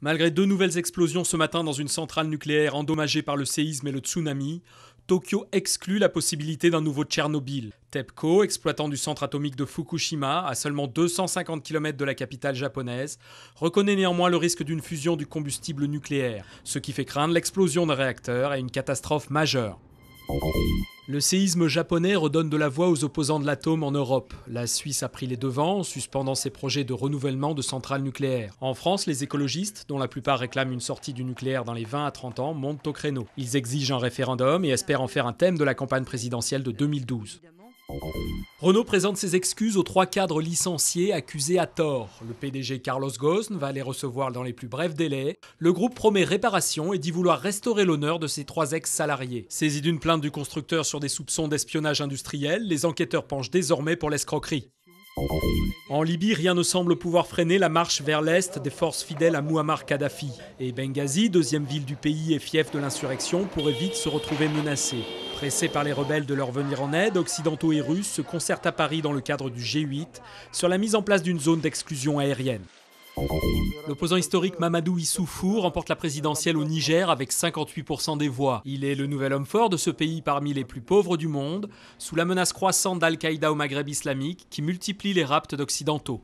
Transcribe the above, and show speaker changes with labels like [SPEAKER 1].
[SPEAKER 1] Malgré deux nouvelles explosions ce matin dans une centrale nucléaire endommagée par le séisme et le tsunami, Tokyo exclut la possibilité d'un nouveau Tchernobyl. TEPCO, exploitant du centre atomique de Fukushima, à seulement 250 km de la capitale japonaise, reconnaît néanmoins le risque d'une fusion du combustible nucléaire, ce qui fait craindre l'explosion d'un réacteur et une catastrophe majeure. Le séisme japonais redonne de la voix aux opposants de l'atome en Europe. La Suisse a pris les devants en suspendant ses projets de renouvellement de centrales nucléaires. En France, les écologistes, dont la plupart réclament une sortie du nucléaire dans les 20 à 30 ans, montent au créneau. Ils exigent un référendum et espèrent en faire un thème de la campagne présidentielle de 2012. Renault présente ses excuses aux trois cadres licenciés accusés à tort. Le PDG Carlos Ghosn va les recevoir dans les plus brefs délais. Le groupe promet réparation et dit vouloir restaurer l'honneur de ses trois ex-salariés. Saisi d'une plainte du constructeur sur des soupçons d'espionnage industriel, les enquêteurs penchent désormais pour l'escroquerie. En Libye, rien ne semble pouvoir freiner la marche vers l'est des forces fidèles à Muammar Kadhafi. Et Benghazi, deuxième ville du pays et fief de l'insurrection, pourrait vite se retrouver menacée. Pressés par les rebelles de leur venir en aide, occidentaux et russes se concertent à Paris dans le cadre du G8 sur la mise en place d'une zone d'exclusion aérienne. L'opposant historique Mamadou Issoufou remporte la présidentielle au Niger avec 58% des voix. Il est le nouvel homme fort de ce pays parmi les plus pauvres du monde, sous la menace croissante d'Al-Qaïda au Maghreb islamique qui multiplie les raptes d'Occidentaux.